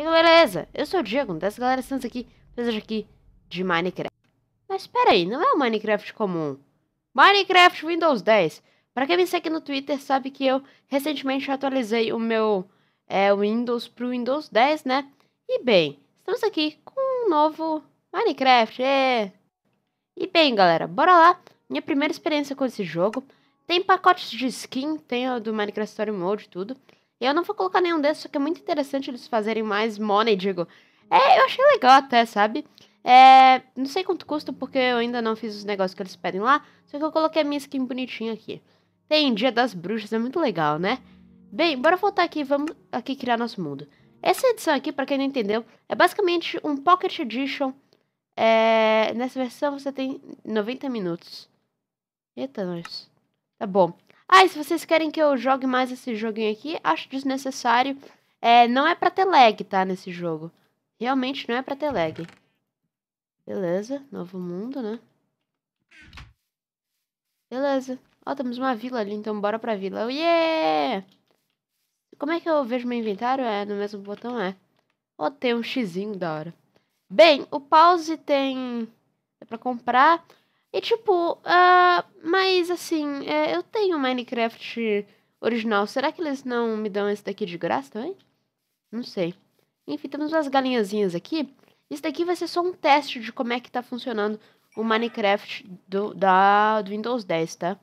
E beleza, é eu sou o Diego, dessa galera estamos aqui, vocês aqui de Minecraft. Mas espera aí, não é o um Minecraft comum. Minecraft Windows 10. Para quem me segue no Twitter sabe que eu recentemente atualizei o meu é, Windows pro Windows 10, né? E bem, estamos aqui com um novo Minecraft, é. E bem, galera, bora lá. Minha primeira experiência com esse jogo. Tem pacotes de skin, tem o do Minecraft Story Mode, tudo. Eu não vou colocar nenhum desses, só que é muito interessante eles fazerem mais money, digo. É, eu achei legal até, sabe? É, não sei quanto custa, porque eu ainda não fiz os negócios que eles pedem lá, só que eu coloquei a minha skin bonitinha aqui. Tem Dia das Bruxas, é muito legal, né? Bem, bora voltar aqui, vamos aqui criar nosso mundo. Essa edição aqui, para quem não entendeu, é basicamente um Pocket Edition. É, nessa versão você tem 90 minutos. Eita, nós. Tá bom. Ah, se vocês querem que eu jogue mais esse joguinho aqui, acho desnecessário. É, não é pra ter lag, tá? Nesse jogo. Realmente não é pra ter lag. Beleza, novo mundo, né? Beleza. Ó, temos uma vila ali, então bora pra vila. Oh, yeah! Como é que eu vejo meu inventário? É, no mesmo botão é. Ó, oh, tem um xizinho da hora. Bem, o pause tem... É pra comprar... E tipo, uh, mas assim, é, eu tenho Minecraft original. Será que eles não me dão esse daqui de graça também? Não sei. Enfim, temos umas galinhazinhas aqui. Isso daqui vai ser só um teste de como é que tá funcionando o Minecraft do, da, do Windows 10, tá?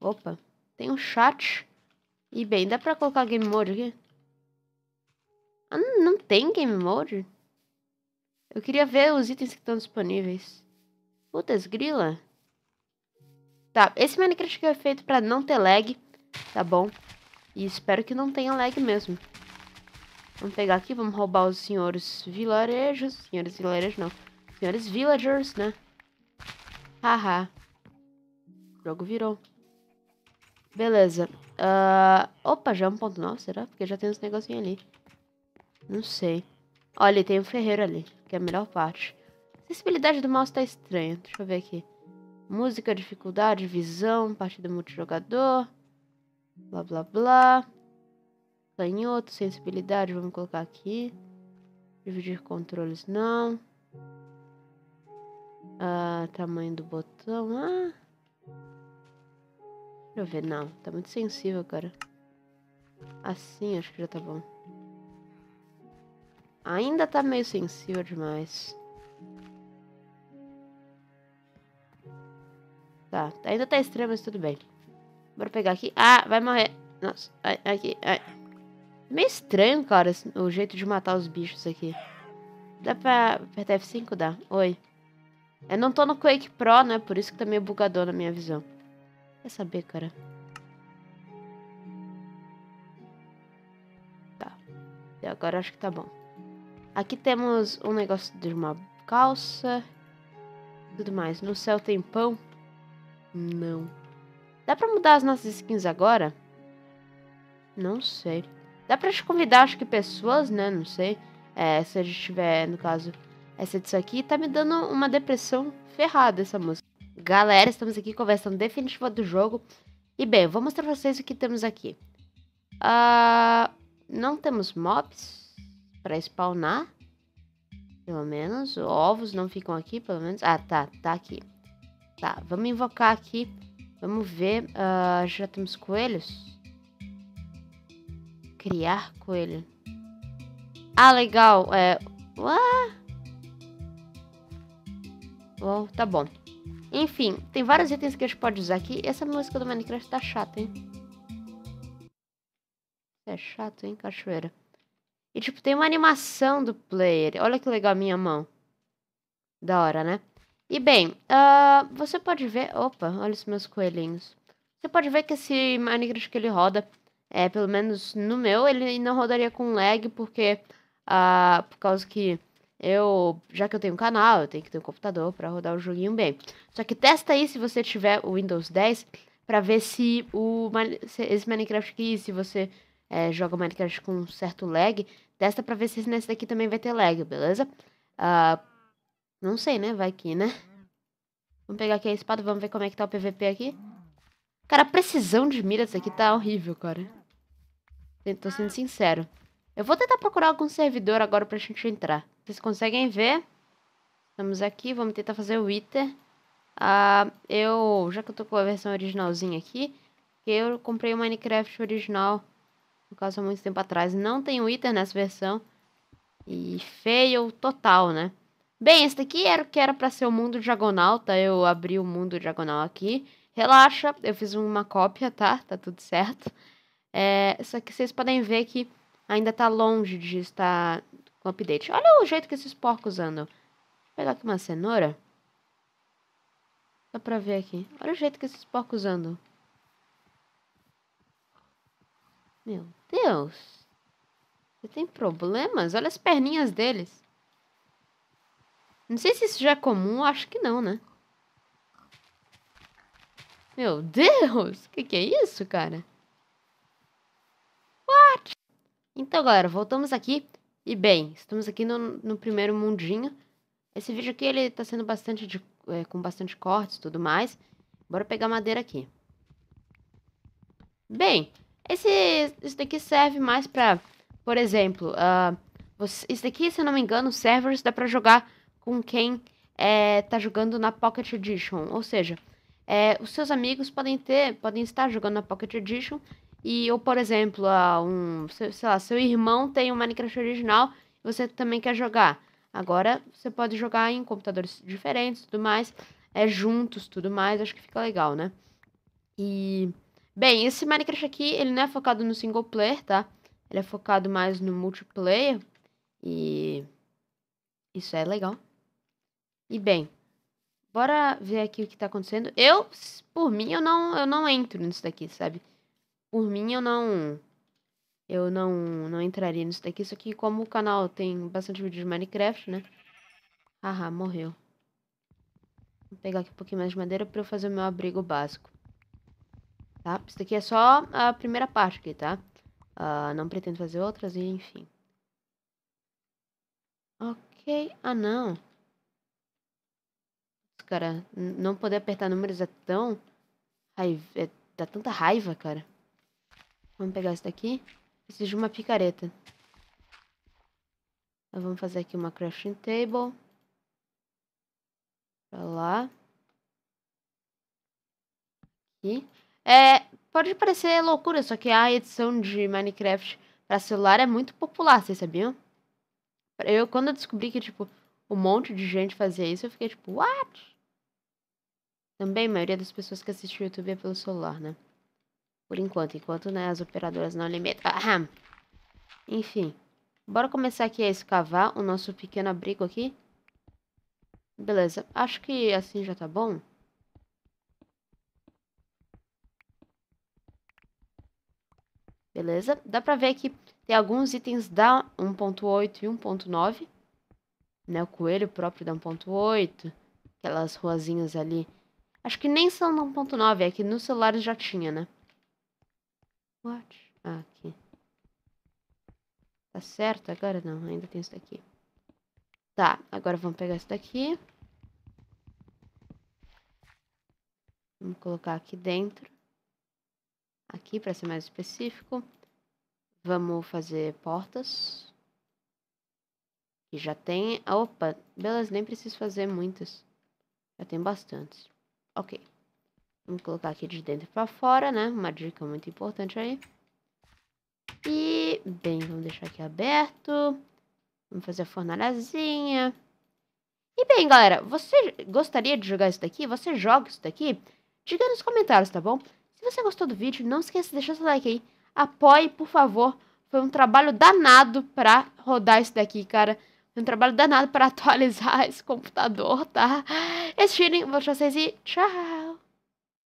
Opa, tem um chat. E bem, dá pra colocar Game Mode aqui? Ah, não, não tem Game Mode? Eu queria ver os itens que estão disponíveis. Putz, grila. Tá, esse Minecraft foi é feito pra não ter lag, tá bom? E espero que não tenha lag mesmo. Vamos pegar aqui, vamos roubar os senhores vilarejos. Senhores vilarejos, não. Senhores villagers, né? Haha. O jogo virou. Beleza. Uh, opa, já é um ponto novo, será? Porque já tem uns negocinhos ali. Não sei. Olha, tem o um ferreiro ali, que é a melhor parte sensibilidade do mouse tá estranha. Deixa eu ver aqui. Música, dificuldade, visão, partida multijogador. Blá, blá, blá. Canhoto, sensibilidade, vamos colocar aqui. Dividir controles, não. Ah, tamanho do botão, ah. Deixa eu ver, não. Tá muito sensível, cara. Assim, ah, acho que já tá bom. Ainda tá meio sensível demais. Tá, ainda tá estranho, mas tudo bem. Bora pegar aqui. Ah, vai morrer. Nossa, ai, aqui, ai. É meio estranho, cara, o jeito de matar os bichos aqui. Dá pra apertar F5? Dá. Oi. Eu não tô no Quake Pro, né? Por isso que tá meio bugador na minha visão. Quer saber, cara? Tá. E agora acho que tá bom. Aqui temos um negócio de uma calça. Tudo mais. No céu tem pão. Não. Dá pra mudar as nossas skins agora? Não sei. Dá pra te convidar, acho que pessoas, né? Não sei. É, se a gente tiver, no caso, essa disso aqui, tá me dando uma depressão ferrada essa música. Galera, estamos aqui conversando definitiva do jogo. E bem, vou mostrar pra vocês o que temos aqui. Uh, não temos mobs pra spawnar. Pelo menos. Ovos não ficam aqui, pelo menos. Ah, tá. Tá aqui. Tá, vamos invocar aqui. Vamos ver. Uh, já temos coelhos? Criar coelho. Ah, legal. É. Uá! Oh, tá bom. Enfim, tem vários itens que a gente pode usar aqui. Essa música do Minecraft tá chata, hein? É chato, hein, cachoeira? E, tipo, tem uma animação do player. Olha que legal a minha mão. Da hora, né? E bem, uh, você pode ver. Opa, olha os meus coelhinhos. Você pode ver que esse Minecraft que ele roda, é, pelo menos no meu, ele não rodaria com lag, porque. Uh, por causa que eu. Já que eu tenho um canal, eu tenho que ter um computador para rodar o joguinho bem. Só que testa aí se você tiver o Windows 10 para ver se o se esse Minecraft aqui, se você é, joga Minecraft com um certo lag, testa para ver se nesse daqui também vai ter lag, beleza? Uh, não sei, né? Vai que, né? Vamos pegar aqui a espada, vamos ver como é que tá o PVP aqui. Cara, a precisão de miras aqui tá horrível, cara. Tô sendo sincero. Eu vou tentar procurar algum servidor agora pra gente entrar. Vocês conseguem ver? Estamos aqui, vamos tentar fazer o Wither. Ah, eu, já que eu tô com a versão originalzinha aqui, eu comprei o Minecraft original, no caso, há muito tempo atrás. Não tem o Wither nessa versão. E fail total, né? Bem, esse daqui era o que era para ser o mundo diagonal, tá? Eu abri o mundo diagonal aqui. Relaxa, eu fiz uma cópia, tá? Tá tudo certo. É, só que vocês podem ver que ainda tá longe de estar com update. Olha o jeito que esses porcos andam. Vou pegar aqui uma cenoura. Dá pra ver aqui. Olha o jeito que esses porcos andam. Meu Deus. Você tem problemas? Olha as perninhas deles. Não sei se isso já é comum, acho que não, né? Meu Deus! O que, que é isso, cara? What? Então, galera, voltamos aqui. E bem, estamos aqui no, no primeiro mundinho. Esse vídeo aqui, ele tá sendo bastante de, é, com bastante cortes e tudo mais. Bora pegar madeira aqui. Bem, esse, isso daqui serve mais pra, por exemplo, uh, você, isso daqui, se eu não me engano, servers dá pra jogar com quem é, tá jogando na Pocket Edition. Ou seja, é, os seus amigos podem ter, podem estar jogando na Pocket Edition. E ou, por exemplo, um, sei, lá, seu irmão tem um Minecraft original e você também quer jogar. Agora você pode jogar em computadores diferentes tudo mais. É juntos, tudo mais, acho que fica legal, né? E. Bem, esse Minecraft aqui, ele não é focado no single player, tá? Ele é focado mais no multiplayer. E. Isso é legal. E bem, bora ver aqui o que tá acontecendo. Eu, por mim, eu não, eu não entro nisso daqui, sabe? Por mim, eu não. Eu não, não entraria nisso daqui. Só que, como o canal tem bastante vídeo de Minecraft, né? Haha, morreu. Vou pegar aqui um pouquinho mais de madeira pra eu fazer o meu abrigo básico. Tá? Isso daqui é só a primeira parte aqui, tá? Uh, não pretendo fazer outras, e enfim. Ok. Ah, não cara. Não poder apertar números é tão. ai é, dá tanta raiva, cara. Vamos pegar isso daqui. Preciso de uma picareta. Então, vamos fazer aqui uma crafting table. Pra lá. Aqui. É, pode parecer loucura, só que a edição de Minecraft para celular é muito popular, vocês sabiam? Eu, quando eu descobri que, tipo, um monte de gente fazia isso, eu fiquei tipo, what? Também a maioria das pessoas que assiste o YouTube é pelo celular, né? Por enquanto, enquanto né, as operadoras não limitam. Aham. Hum. Enfim. Bora começar aqui a escavar o nosso pequeno abrigo aqui. Beleza, acho que assim já tá bom. Beleza, dá pra ver que tem alguns itens da 1.8 e 1.9. Né? O coelho próprio da 1.8, aquelas ruazinhas ali Acho que nem são 1.9, é que nos celulares já tinha, né? What? Ah, aqui. Tá certo? Agora não, ainda tem isso daqui. Tá, agora vamos pegar isso daqui. Vamos colocar aqui dentro. Aqui, para ser mais específico. Vamos fazer portas. E já tem... Opa, beleza, nem preciso fazer muitas. Já tem bastantes. Ok. Vamos colocar aqui de dentro para fora, né? Uma dica muito importante aí. E, bem, vamos deixar aqui aberto. Vamos fazer a fornalhazinha. E bem, galera, você gostaria de jogar isso daqui? Você joga isso daqui? Diga nos comentários, tá bom? Se você gostou do vídeo, não esqueça de deixar seu like aí. Apoie, por favor. Foi um trabalho danado pra rodar isso daqui, cara. É um trabalho danado para atualizar esse computador, tá? Assistirem, vou vocês e tchau!